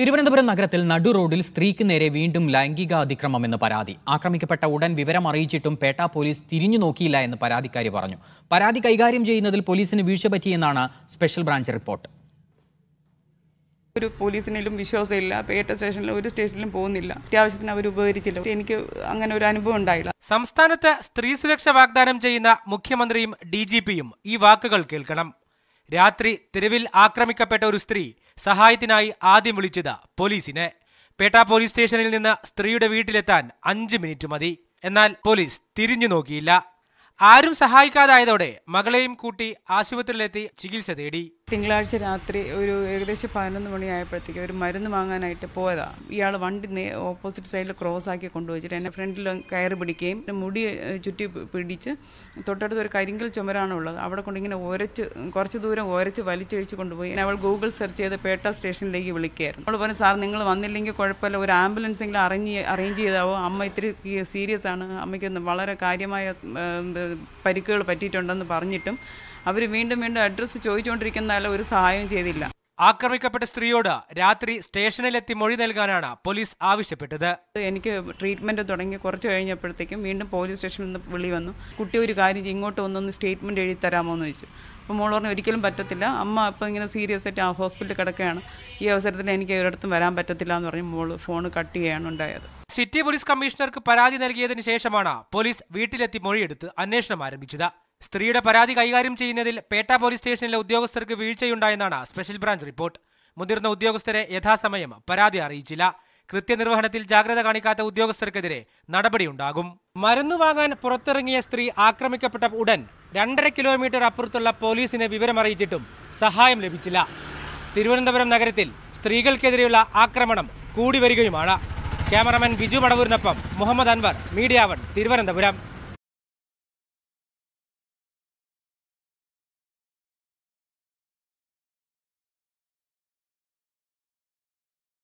തിരുവനന്തപുരം നഗരത്തിൽ നടു റോഡിൽ സ്ത്രീക്ക് നേരെ വീണ്ടും ലൈംഗിക അതിക്രമം എന്ന് പരാതി ആക്രമിക്കപ്പെട്ട ഉടൻ വിവരം അറിയിച്ചിട്ടും പേട്ട പോലീസ് തിരിഞ്ഞു നോക്കിയില്ല എന്ന് പരാതിക്കാരി പറഞ്ഞു പരാതി കൈകാര്യം ചെയ്യുന്നതിൽ പോലീസിന് വീഴ്ച പറ്റിയെന്നാണ് സ്പെഷ്യൽ ബ്രാഞ്ച് റിപ്പോർട്ട് ഒരു പോലീസിനിലും വിശ്വാസമില്ല പേട്ട സ്റ്റേഷനിലും ഒരു സ്റ്റേഷനിലും പോകുന്നില്ല അത്യാവശ്യത്തിന് അവർ ഉപകരിച്ചില്ല എനിക്ക് അങ്ങനെ ഒരു അനുഭവം ഉണ്ടായില്ല സംസ്ഥാനത്ത് സ്ത്രീ സുരക്ഷ വാഗ്ദാനം ചെയ്യുന്ന മുഖ്യമന്ത്രിയും ഡി ഈ വാക്കുകൾ കേൾക്കണം രാത്രി തെരുവിൽ ആക്രമിക്കപ്പെട്ട ഒരു സ്ത്രീ സഹായത്തിനായി ആദ്യം വിളിച്ചത് പോലീസിനെ പേട്ട പോലീസ് സ്റ്റേഷനിൽ നിന്ന് സ്ത്രീയുടെ വീട്ടിലെത്താൻ അഞ്ച് മിനിറ്റ് മതി എന്നാൽ പോലീസ് തിരിഞ്ഞു നോക്കിയില്ല ആരും സഹായിക്കാതായതോടെ മകളെയും കൂട്ടി ആശുപത്രിയിലെത്തി ചികിത്സ തേടി തിങ്കളാഴ്ച രാത്രി ഒരു ഏകദേശം പതിനൊന്ന് മണിയായപ്പോഴത്തേക്ക് ഒരു മരുന്ന് വാങ്ങാനായിട്ട് പോയതാ ഇയാൾ വണ്ടി ഓപ്പോസിറ്റ് സൈഡിൽ ക്രോസ് ആക്കി കൊണ്ടുവച്ചിട്ട് എന്നെ ഫ്രണ്ടിൽ കയറി പിടിക്കുകയും മുടി ചുറ്റി പിടിച്ച് തൊട്ടടുത്ത് ഒരു കരിങ്കൽ ചുമരാണ് ഉള്ളത് അവിടെ കൊണ്ട് ഇങ്ങനെ ഒരച്ച് കുറച്ച് ദൂരം ഒരച്ച് വലിച്ചഴിച്ച് കൊണ്ടുപോയി അവൾ ഗൂഗിൾ സെർച്ച് ചെയ്ത് പേട്ട സ്റ്റേഷനിലേക്ക് വിളിക്കുകയായിരുന്നു അവൾ പറഞ്ഞു സാർ നിങ്ങൾ വന്നില്ലെങ്കിൽ കുഴപ്പമില്ല ഒരു എങ്കിലും അറേഞ്ച് അറേഞ്ച് ചെയ്താവോ അമ്മ ഇത്തിരി സീരിയസ് ആണ് അമ്മയ്ക്ക് വളരെ കാര്യമായ പരിക്കുകൾ പറ്റിയിട്ടുണ്ടെന്ന് പറഞ്ഞിട്ടും അവർ വീണ്ടും വീണ്ടും അഡ്രസ്സ് ചോദിച്ചുകൊണ്ടിരിക്കുന്നതല്ല ഒരു സഹായവും ചെയ്തില്ല ആക്രമിക്കപ്പെട്ട സ്ത്രീയോട് രാത്രി സ്റ്റേഷനിലെത്തി മൊഴി നൽകാനാണ് പോലീസ് ആവശ്യപ്പെട്ടത് എനിക്ക് ട്രീറ്റ്മെന്റ് തുടങ്ങി കുറച്ച് കഴിഞ്ഞപ്പോഴത്തേക്കും വീണ്ടും പോലീസ് സ്റ്റേഷനിൽ നിന്ന് വിളി വന്നു കുട്ടി ഒരു കാര്യം ഇങ്ങോട്ട് വന്നൊന്ന് സ്റ്റേറ്റ്മെന്റ് എഴുതി തരാമോ എന്ന് ചോദിച്ചു അപ്പോൾ മോൾ പറഞ്ഞു ഒരിക്കലും പറ്റത്തില്ല അമ്മ അപ്പം ഇങ്ങനെ സീരിയസ് ആയിട്ട് ആ ഹോസ്പിറ്റലിൽ കിടക്കുകയാണ് ഈ അവസരത്തിൽ എനിക്ക് ഒരിടത്തും വരാൻ പറ്റത്തില്ല എന്ന് പറഞ്ഞ് മോൾ ഫോൺ കട്ട് ചെയ്യാണ് ഉണ്ടായത് സിറ്റി പോലീസ് കമ്മീഷണർക്ക് പരാതി നൽകിയതിന് ശേഷമാണ് പോലീസ് വീട്ടിലെത്തി മൊഴിയെടുത്ത് അന്വേഷണം ആരംഭിച്ചത് സ്ത്രീയുടെ പരാതി കൈകാര്യം ചെയ്യുന്നതിൽ പേട്ട പോലീസ് സ്റ്റേഷനിലെ ഉദ്യോഗസ്ഥർക്ക് വീഴ്ചയുണ്ടായെന്നാണ് സ്പെഷ്യൽ ബ്രാഞ്ച് റിപ്പോർട്ട് മുതിർന്ന ഉദ്യോഗസ്ഥരെ യഥാസമയം പരാതി അറിയിച്ചില്ല കൃത്യനിർവഹണത്തിൽ ജാഗ്രത കാണിക്കാത്ത ഉദ്യോഗസ്ഥർക്കെതിരെ നടപടിയുണ്ടാകും മരുന്ന് വാങ്ങാൻ പുറത്തിറങ്ങിയ സ്ത്രീ ആക്രമിക്കപ്പെട്ട ഉടൻ രണ്ടര കിലോമീറ്റർ അപ്പുറത്തുള്ള പോലീസിനെ വിവരമറിയിച്ചിട്ടും സഹായം ലഭിച്ചില്ല തിരുവനന്തപുരം നഗരത്തിൽ സ്ത്രീകൾക്കെതിരെയുള്ള ആക്രമണം കൂടി വരികയുമാണ് ക്യാമറമാൻ ബിജു മടവൂരിനൊപ്പം മുഹമ്മദ് അൻവർ മീഡിയ വൺ തിരുവനന്തപുരം